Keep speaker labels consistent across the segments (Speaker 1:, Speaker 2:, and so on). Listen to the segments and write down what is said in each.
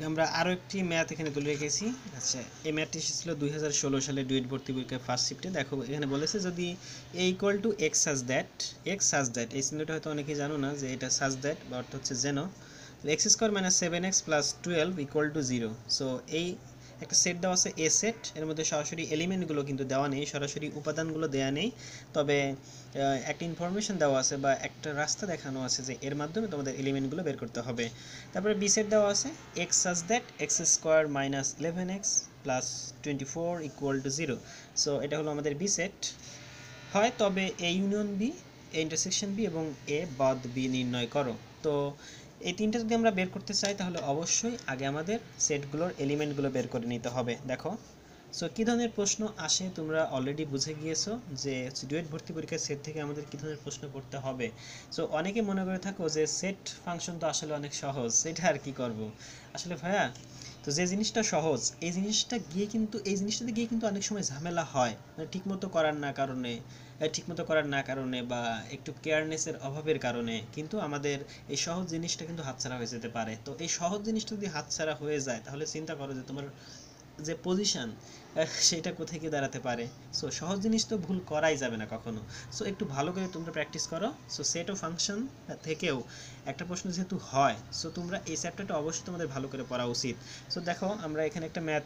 Speaker 1: তো আমরা আরও একটি ম্যাথ এখানে তুলে রেখেছি আচ্ছা এই ম্যাথটি এসেছিল দুই সালে ডুয়েট ভর্তি পরীক্ষায় ফার্স্ট শিফটে দেখো এখানে বলেছে যদি A equal to x such that x such that এই চিহ্নটা হয়তো অনেকেই জানো না যে এটা সাজ দ্যাট বা অর্থ হচ্ছে যেন x square minus seven x plus twelve equal to zero so এই একটা সেট দেওয়া আছে এ সেট এর মধ্যে সরাসরি এলিমেন্টগুলো কিন্তু দেওয়া নেই সরাসরি উপাদানগুলো দেওয়া নেই তবে একটা ইনফরমেশন দেওয়া আছে বা একটা রাস্তা দেখানো আছে যে এর মাধ্যমে তোমাদের এলিমেন্টগুলো বের করতে হবে তারপরে বি সেট দেওয়া আছে x such that x square minus eleven x plus twenty four equal to zero so এটা হলো আমাদের বি সেট হয় তবে A union B A intersection B এবং এ বাদ বি নির্ণয় করো তো এই তিনটা যদি আমরা বের করতে চাই তাহলে অবশ্যই আগে আমাদের সেটগুলোর এলিমেন্টগুলো বের করে নিতে হবে দেখো সো কী ধরনের প্রশ্ন আসে তোমরা অলরেডি বুঝে গিয়েছো যে ডুয়েট ভর্তি পরীক্ষার সেট থেকে আমাদের কী ধরনের প্রশ্ন করতে হবে সো অনেকে মনে করে থাকো যে সেট ফাংশন তো আসলে অনেক সহজ সেটা আর কি করব আসলে ভাইয়া তো যে জিনিসটা সহজ এই জিনিসটা গিয়ে কিন্তু এই জিনিসটাতে গিয়ে কিন্তু অনেক সময় ঝামেলা হয় মানে ঠিকমতো করার না কারণে ঠিকমতো করার না কারণে বা একটু কেয়ারনেসের অভাবের কারণে কিন্তু আমাদের এই সহজ জিনিসটা কিন্তু হাতছাড়া হয়ে যেতে পারে তো এই সহজ জিনিসটা যদি হাতছাড়া হয়ে যায় তাহলে চিন্তা করো যে তোমার যে পজিশান সেটা কোথায় গিয়ে দাঁড়াতে পারে সো সহজ জিনিস তো ভুল করাই যাবে না কখনো সো একটু ভালো করে তোমরা প্র্যাকটিস করো সো সেট ও ফাংশন থেকেও একটা প্রশ্ন যেহেতু হয় সো তোমরা এই চ্যাপ্টারটা অবশ্যই তোমাদের ভালো করে পড়া উচিত সো দেখো আমরা এখানে একটা ম্যাথ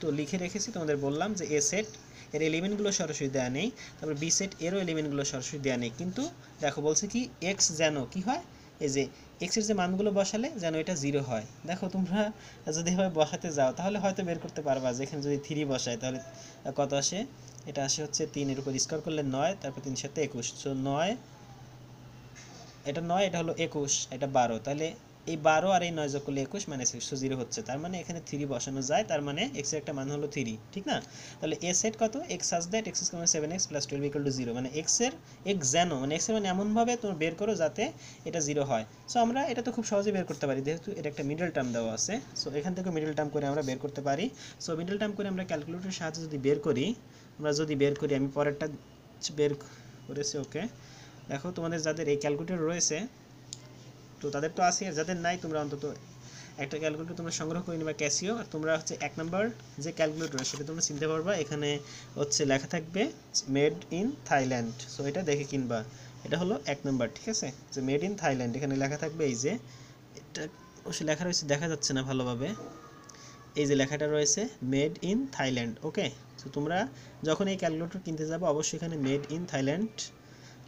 Speaker 1: তো লিখে রেখেছি তোমাদের বললাম যে এ সেট এর এলিমেন্টগুলো সরাসরি দেওয়া নেই তারপর বি সেট এরও এলিমেন্টগুলো সরাসরি দেওয়া নেই কিন্তু দেখো বলছে কি এক্স যেন কি হয় এই যে এক্সের যে মানগুলো বসালে যেন এটা জিরো হয় দেখো তোমরা যদি এভাবে বসাতে যাও তাহলে হয়তো বের করতে পারবা যে এখানে যদি থ্রি বসায় তাহলে কত আসে এটা আসে হচ্ছে তিনের উপর স্কোয়ার করলে নয় তারপর তিন সাথে একুশ সো নয় এটা নয় এটা হলো একুশ এটা বারো তাহলে এই বারো আর এই নয় যোগ করলে একুশ মানে একশো জিরো হচ্ছে তার মানে এখানে থ্রি বসানো যায় তার মানে এর একটা মান হলো থ্রি ঠিক না তাহলে এ সেট কত এক্স সাজ দ্যাট এক্স কমে seven x plus twelve equal to zero মানে এক্স এর এক্স যেন মানে এর মানে এমনভাবে তোমার বের করো যাতে এটা জিরো হয় সো আমরা এটা তো খুব সহজে বের করতে পারি যেহেতু এটা একটা মিডল টার্ম দেওয়া আছে সো এখান থেকে মিডল টার্ম করে আমরা বের করতে পারি সো মিডল টার্ম করে আমরা ক্যালকুলেটরের সাহায্যে যদি বের করি আমরা যদি বের করি আমি পরেরটা বের করেছি ওকে দেখো তোমাদের যাদের এই ক্যালকুলেটর রয়েছে তো তাদের তো আছে যাদের নাই তোমরা অন্তত একটা ক্যালকুলেটর তোমরা সংগ্রহ করে নিবা ক্যাসিও আর তোমরা হচ্ছে এক নাম্বার যে ক্যালকুলেটর সেটা তোমরা চিনতে পারবা এখানে হচ্ছে লেখা থাকবে মেড ইন থাইল্যান্ড সো এটা দেখে কিনবা এটা হলো এক নাম্বার ঠিক আছে যে মেড ইন থাইল্যান্ড এখানে লেখা থাকবে এই যে এটা অবশ্যই লেখা রয়েছে দেখা যাচ্ছে না ভালোভাবে এই যে লেখাটা রয়েছে মেড ইন থাইল্যান্ড ওকে তো তোমরা যখন এই ক্যালকুলেটর কিনতে যাবো অবশ্যই এখানে মেড ইন থাইল্যান্ড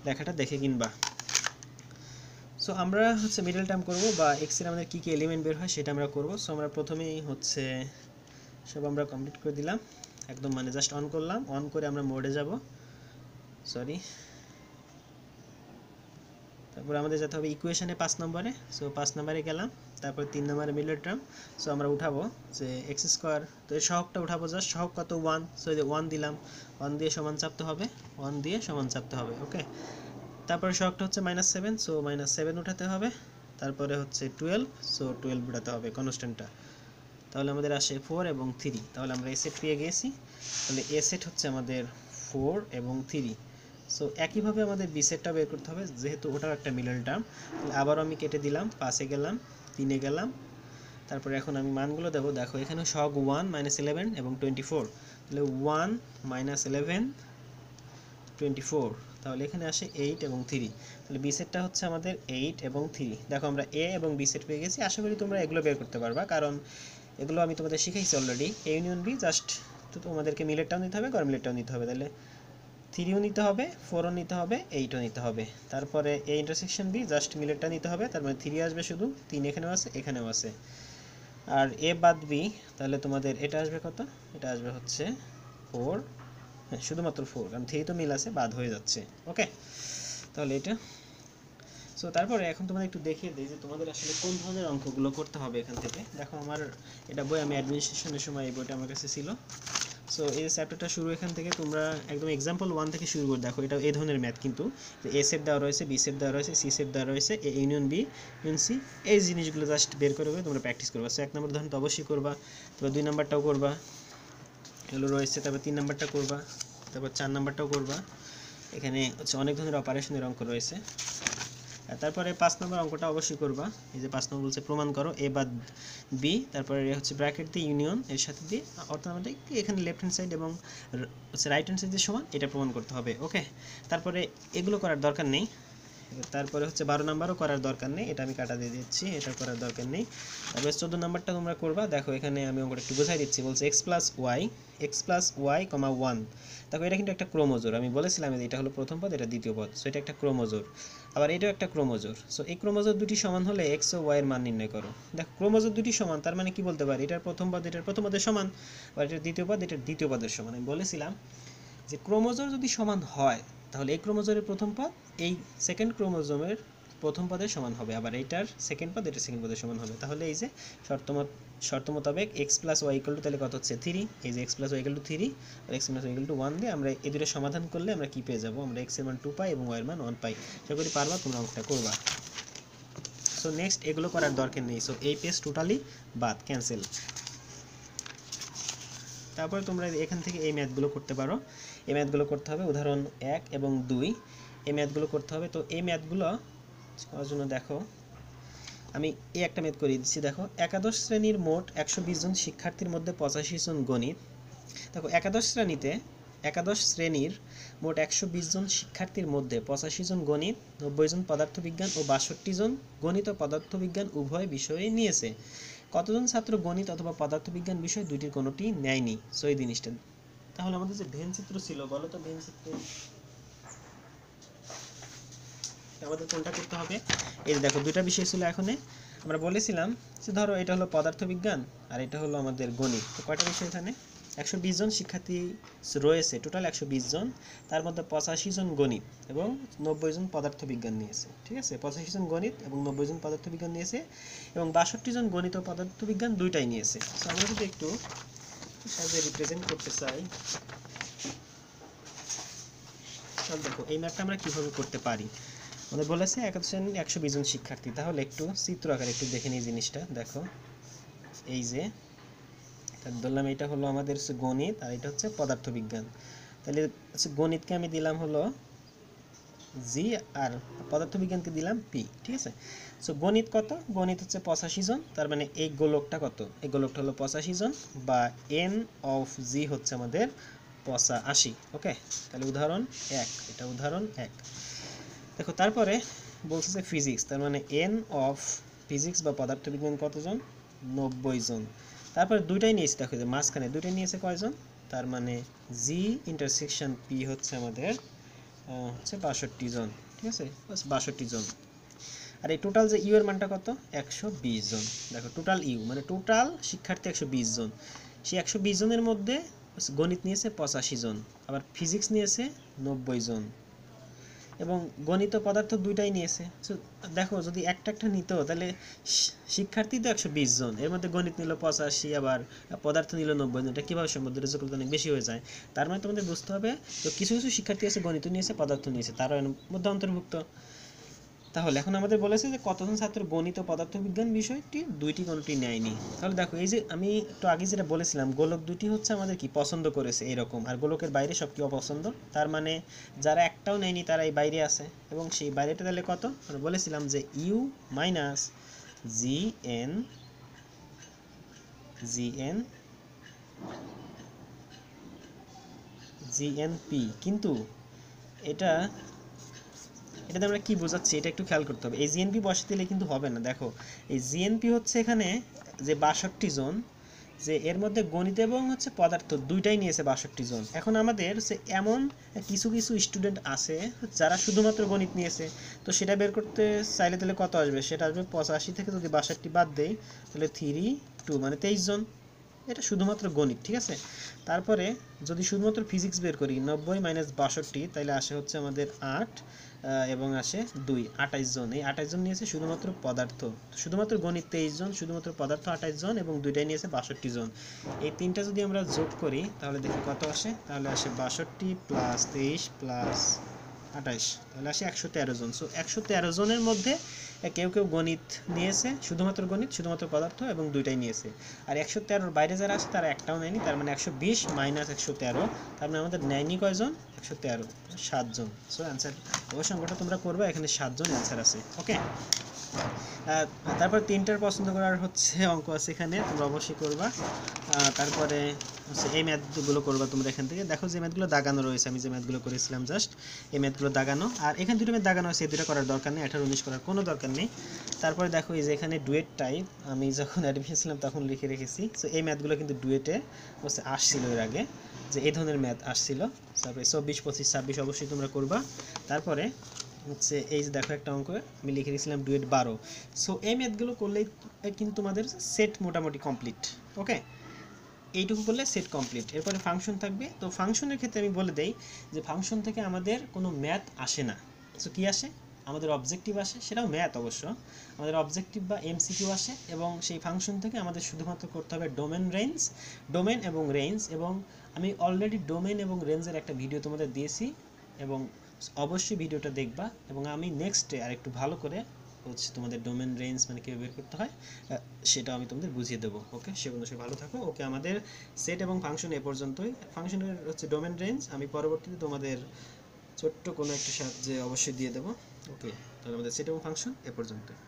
Speaker 1: লেখাটা দেখে কিনবা সো আমরা হচ্ছে মিডল টার্ম করব বা এক্সের আমাদের কী কী এলিমেন্ট বের হয় সেটা আমরা করব সো আমরা প্রথমেই হচ্ছে সব আমরা কমপ্লিট করে দিলাম একদম মানে জাস্ট অন করলাম অন করে আমরা মোডে যাব সরি তারপর আমাদের যেতে হবে ইকুয়েশানে পাঁচ নম্বরে সো পাঁচ নম্বরে গেলাম তারপর তিন নম্বরে মিডল টার্ম সো আমরা উঠাবো যে এক্স স্কোয়ার তো এই সহকটা উঠাবো জাস্ট সহক কত ওয়ান সো ওয়ান দিলাম ওয়ান দিয়ে সমান চাপতে হবে ওয়ান দিয়ে সমান চাপতে হবে ওকে তারপরে শখটা হচ্ছে minus seven so minus seven উঠাতে হবে তারপরে হচ্ছে টুয়েলভ সো টুয়েলভ উঠাতে হবে কনস্ট্যান্টটা তাহলে আমাদের আসে ফোর এবং থ্রি তাহলে আমরা এসেট পেয়ে গেছি তাহলে এসেট হচ্ছে আমাদের ফোর এবং থ্রি সো একইভাবে আমাদের বি সেটটা বের করতে হবে যেহেতু ওটাও একটা মিডল টার্ম তাহলে আবারও আমি কেটে দিলাম পাঁচে গেলাম তিনে গেলাম তারপরে এখন আমি মানগুলো দেবো দেখো এখানে শক ওয়ান মাইনাস ইলেভেন এবং টোয়েন্টি ফোর তাহলে one minus eleven twenty four তাহলে এখানে আসে এইট এবং থ্রি তাহলে বি সেটটা হচ্ছে আমাদের এইট এবং থ্রি দেখো আমরা এ এবং বি সেট পেয়ে গেছি আশা করি তোমরা এগুলো বের করতে পারবা কারণ এগুলো আমি তোমাদের শিখেছি already A union B just তো তোমাদেরকে মিলেরটাও নিতে হবে গরমিলেরটাও নিতে হবে তাহলে থ্রিও নিতে হবে ফোরও নিতে হবে এইটও নিতে হবে তারপরে এ ইন্টারসেকশন বি জাস্ট মিলেরটা নিতে হবে তারপরে মানে থ্রি আসবে শুধু তিন এখানেও আছে এখানেও আছে আর এ বাদ বি তাহলে তোমাদের এটা আসবে কত এটা আসবে হচ্ছে ফোর হ্যাঁ শুধুমাত্র ফোর কারণ থ্রি তো মিল আছে বাদ হয়ে যাচ্ছে ওকে তাহলে এটা সো তারপরে এখন তোমাদের একটু দেখিয়ে দিই যে তোমাদের আসলে কোন ধরনের অঙ্কগুলো করতে হবে এখান থেকে দেখো আমার এটা বই আমি অ্যাডমিনিস্ট্রেশনের সময় এই বইটা আমার কাছে ছিল সো এই চ্যাপ্টারটা শুরু এখান থেকে তোমরা একদম এক্সাম্পল ওয়ান থেকে শুরু করে দেখো এটা এই ধরনের ম্যাথ কিন্তু এ সেট দেওয়া রয়েছে বি সেট দেওয়া রয়েছে সি সেট দেওয়া রয়েছে A union B union C এই জিনিসগুলো জাস্ট বের করে তোমরা প্র্যাকটিস করবা সো এক নম্বর ধরুন তো অবশ্যই করবা তোমরা দুই নম্বরটাও করবা এগুলো রয়েছে তারপর তিন নাম্বারটা করবা তারপর চার নাম্বারটাও করবা এখানে হচ্ছে অনেক ধরনের অপারেশনের অঙ্ক রয়েছে তারপরে পাঁচ নম্বর অঙ্কটা অবশ্যই করবা এই যে পাঁচ নম্বর বলছে প্রমাণ করো এ বাদ বি তারপরে হচ্ছে ব্র্যাকেট দিয়ে ইউনিয়ন এর সাথে দিয়ে অর্থাৎ এখানে লেফট হ্যান্ড সাইড এবং হচ্ছে রাইট হ্যান্ড সাইড সমান এটা প্রমাণ করতে হবে ওকে তারপরে এগুলো করার দরকার নেই তারপরে হচ্ছে বারো নাম্বারও করার দরকার নেই এটা আমি কাটা দিয়ে দিচ্ছি এটা করার দরকার নেই তারপরে চোদ্দ নাম্বারটা তোমরা করবা দেখো এখানে আমি অঙ্কটা একটু বোঝাই দিচ্ছি বলছে x plus y x plus y comma one দেখো এটা কিন্তু একটা ক্রোমোজোর আমি বলেছিলাম এটা হলো প্রথম পদ এটা দ্বিতীয় পদ সো এটা একটা ক্রোমোজোর আবার এটাও একটা ক্রোমোজোর সো এই ক্রোমোজোর দুটি সমান হলে এক্স ও ওয়াইয়ের মান নির্ণয় করো দেখো ক্রোমোজোর দুটি সমান তার মানে কি বলতে পারি এটার প্রথম পদ এটার প্রথম পদের সমান আবার এটার দ্বিতীয় পদ এটার দ্বিতীয় পদের সমান আমি বলেছিলাম যে ক্রোমোজোর যদি সমান হয় তাহলে এই ক্রোমোজোমের প্রথম পাদ এই সেকেন্ড ক্রোমোজোমের প্রথম পাদের সমান হবে আবার এইটার সেকেন্ড পদ এটা সেকেন্ড পাদের সমান হবে তাহলে এই যে শর্ত মোতাবেক এক্স প্লাস ওয়াই টু তাহলে কত হচ্ছে থ্রি এই যে x plus y two three আর x plus y two one দিয়ে আমরা এই দুটো সমাধান করলে আমরা কী পেয়ে যাবো আমরা এক্সের মান টু পাই এবং ওয়াইয়ের মান ওয়ান পাই সে করি পারবা তোমরা অঙ্কটা করবা সো নেক্সট এগুলো করার দরকার নেই সো এই পেজ টোটালি বাদ ক্যান্সেল তারপর তোমরা এখান থেকে এই ম্যাথগুলো করতে পারো এই ম্যাথগুলো করতে হবে উদাহরণ এক এবং দুই এই ম্যাথগুলো করতে হবে তো এই ম্যাথগুলো করার জন্য দেখো আমি এই একটা ম্যাথ করিয়ে দিচ্ছি দেখো একাদশ শ্রেণীর মোট একশো জন শিক্ষার্থীর মধ্যে পঁচাশি জন গণিত দেখো একাদশ শ্রেণীতে একাদশ শ্রেণীর মোট একশো জন শিক্ষার্থীর মধ্যে পঁচাশি জন গণিত নব্বই জন পদার্থবিজ্ঞান ও বাষট্টি জন গণিত ও পদার্থবিজ্ঞান উভয় বিষয়ে নিয়েছে কতজন ছাত্র গণিত অথবা পদার্থবিজ্ঞান বিষয় দুইটির কোনোটি নেয়নি সই জিনিসটা তাহলে আমাদের যে ভেন চিত্র ছিল বলো তো ভেন চিত্র আমাদের কোনটা করতে হবে এই যে দেখো দুটা বিষয় ছিল এখানে আমরা বলেছিলাম যে ধরো এটা হলো পদার্থবিজ্ঞান আর এটা হলো আমাদের গণিত তো কয়টা বিষয় এখানে একশো জন শিক্ষার্থী রয়েছে টোটাল একশো জন তার মধ্যে পঁচাশি জন গণিত এবং নব্বই জন পদার্থবিজ্ঞান নিয়েছে ঠিক আছে পঁচাশি জন গণিত এবং নব্বই জন পদার্থবিজ্ঞান নিয়েছে এবং বাষট্টি জন গণিত ও পদার্থবিজ্ঞান দুইটাই নিয়েছে তো আমরা যদি একটু সাহায্যে রিপ্রেজেন্ট করতে চাই তাহলে দেখো এই ম্যাপটা আমরা কীভাবে করতে পারি আমাদের বলেছে একজন একশো বিশ জন শিক্ষার্থী তাহলে একটু চিত্র আকার একটু দেখে নিই জিনিসটা দেখো এই যে ধরলাম এটা হলো আমাদের গণিত আর এটা হচ্ছে পদার্থবিজ্ঞান তাহলে গণিতকে আমি দিলাম হলো জি আর পদার্থবিজ্ঞানকে দিলাম পি ঠিক আছে সো গণিত কত গণিত হচ্ছে পঁচাশি জন তার মানে এই গোলকটা কত এই গোলকটা হলো পঁচাশি জন বা এন অফ জি হচ্ছে আমাদের পঁচাশি ওকে তাহলে উদাহরণ এক এটা উদাহরণ এক দেখো তারপরে বলছে যে ফিজিক্স তার মানে এন অফ ফিজিক্স বা পদার্থবিজ্ঞান কতজন নব্বই জন তারপরে দুইটাই নিয়েছে দেখো যে মাঝখানে দুইটাই নিয়েছে কয়জন তার মানে জি ইন্টারসেকশন পি হচ্ছে আমাদের হচ্ছে বাষট্টি জন ঠিক আছে বাষট্টি জন আর এই টোটাল যে ইউ e মানটা কত একশো জন দেখো টোটাল ইউ e মানে টোটাল শিক্ষার্থী একশো জন সেই একশো জনের মধ্যে গণিত নিয়েছে পঁচাশি জন আবার ফিজিক্স নিয়েছে নব্বই জন এবং গণিত পদার্থ দুইটাই নিয়েছে দেখো যদি একটা একটা নিত তাহলে শিক্ষার্থী তো একশো বিশ জন এর মধ্যে গণিত নিল পঁচাশি আবার পদার্থ নিল নব্বই জন এটা কীভাবে সম্ভব রেজাল্ট অনেক বেশি হয়ে যায় তার মানে তোমাদের বুঝতে হবে তো কিছু কিছু শিক্ষার্থী আছে গণিত নিয়েছে পদার্থ নিয়েছে তারা এর মধ্যে অন্তর্ভুক্ত তাহলে এখন আমাদের বলেছে যে কতজন ছাত্র গণিত পদার্থবিজ্ঞান বিষয়টি দুইটি কোনটি নেয়নি তাহলে দেখো এই যে আমি একটু আগে যেটা বলেছিলাম গোলক দুটি হচ্ছে আমাদের কি পছন্দ করেছে এরকম আর গোলকের বাইরে সব কি অপছন্দ তার মানে যারা একটাও নেয়নি তারা এই বাইরে আছে এবং সেই বাইরেটা তাহলে কত আমরা বলেছিলাম যে U minus G N G N G N P কিন্তু এটা এটাতে আমরা কি বোঝাচ্ছি এটা একটু খেয়াল করতে হবে এই জিএনপি বসে দিলে কিন্তু হবে না দেখো এই জিএনপি হচ্ছে এখানে যে বাষট্টি জন যে এর মধ্যে গণিত এবং হচ্ছে পদার্থ দুইটাই নিয়েছে বাষট্টি জন এখন আমাদের হচ্ছে এমন কিছু কিছু স্টুডেন্ট আছে যারা শুধুমাত্র গণিত নিয়েছে তো সেটা বের করতে চাইলে তাহলে কত আসবে সেটা আসবে পঁচাশি থেকে যদি বাষট্টি বাদ দেয় তাহলে থ্রি টু মানে তেইশ জন এটা শুধুমাত্র গণিত ঠিক আছে তারপরে যদি শুধুমাত্র ফিজিক্স বের করি নব্বই মাইনাস বাষট্টি তাহলে আসে হচ্ছে আমাদের আট এবং আসে দুই আঠাইশ জন এই আঠাইশ জন নিয়েছে শুধুমাত্র পদার্থ শুধুমাত্র গণিত তেইশ জন শুধুমাত্র পদার্থ আঠাশ জন এবং দুইটাই নিয়েছে বাষট্টি জন এই তিনটা যদি আমরা যোগ করি তাহলে দেখি কত আসে তাহলে আসে বাষট্টি প্লাস তেইশ প্লাস আঠাইশ তাহলে আসে একশো তেরো জন সো একশো তেরো জনের মধ্যে কেউ কেউ গণিত নিয়েছে শুধুমাত্র গণিত শুধুমাত্র পদার্থ এবং দুইটাই নিয়েছে আর একশো তেরোর বাইরে যারা আছে তারা একটাও নেয়নি তার মানে একশো বিশ মাইনাস একশো তেরো তার মানে আমাদের নেয়নি কয়জন একশো তেরো সাতজন সো অ্যান্সার অবশ্যই সংখ্যাটা তোমরা করবে এখানে সাতজন অ্যান্সার আছে ওকে তারপর তিনটার পছন্দ করার হচ্ছে অঙ্ক আছে এখানে তোমরা অবশ্যই করবা তারপরে হচ্ছে এই ম্যাথগুলো করবা তোমরা এখান থেকে দেখো যে ম্যাথগুলো দাগানো রয়েছে আমি যে ম্যাথগুলো করেছিলাম জাস্ট এই ম্যাথগুলো দাগানো আর এখানে দুটো ম্যাথ দাগানো আছে এই দুটো করার দরকার নেই আঠারো উনিশ করার কোনো দরকার নেই তারপরে দেখো এই যে এখানে ডুয়েট টাইপ আমি যখন অ্যাডমিশন ছিলাম তখন লিখে রেখেছি সো এই ম্যাথগুলো কিন্তু ডুয়েটে হচ্ছে আসছিল এর আগে যে এই ধরনের ম্যাথ আসছিল তারপরে চব্বিশ পঁচিশ ছাব্বিশ অবশ্যই তোমরা করবা তারপরে হচ্ছে এই যে দেখো একটা অঙ্ক আমি লিখে দিয়েছিলাম ডুয়েট বারো সো এই ম্যাথগুলো করলেই কিন্তু তোমাদের সেট মোটামুটি কমপ্লিট ওকে এইটুকু করলে সেট কমপ্লিট এরপরে ফাংশন থাকবে তো ফাংশনের ক্ষেত্রে আমি বলে দেই যে ফাংশন থেকে আমাদের কোনো ম্যাথ আসে না সো কী আসে আমাদের অবজেক্টিভ আসে সেটাও ম্যাথ অবশ্য আমাদের অবজেক্টিভ বা এমসিকিউ আসে এবং সেই ফাংশন থেকে আমাদের শুধুমাত্র করতে হবে ডোমেন রেঞ্জ ডোমেন এবং রেঞ্জ এবং আমি অলরেডি ডোমেন এবং রেঞ্জের একটা ভিডিও তোমাদের দিয়েছি এবং অবশ্যই ভিডিওটা দেখবা এবং আমি নেক্সট ডে আর একটু ভালো করে হচ্ছে তোমাদের ডোমেন রেঞ্জ মানে কীভাবে বের করতে হয় সেটা আমি তোমাদের বুঝিয়ে দেবো ওকে সে সে ভালো থাকো ওকে আমাদের সেট এবং ফাংশন এ পর্যন্তই ফাংশনের হচ্ছে ডোমেন রেঞ্জ আমি পরবর্তীতে তোমাদের ছোট্ট কোনো একটা সাহায্যে অবশ্যই দিয়ে দেবো ওকে তাহলে আমাদের সেট এবং ফাংশন এ পর্যন্তই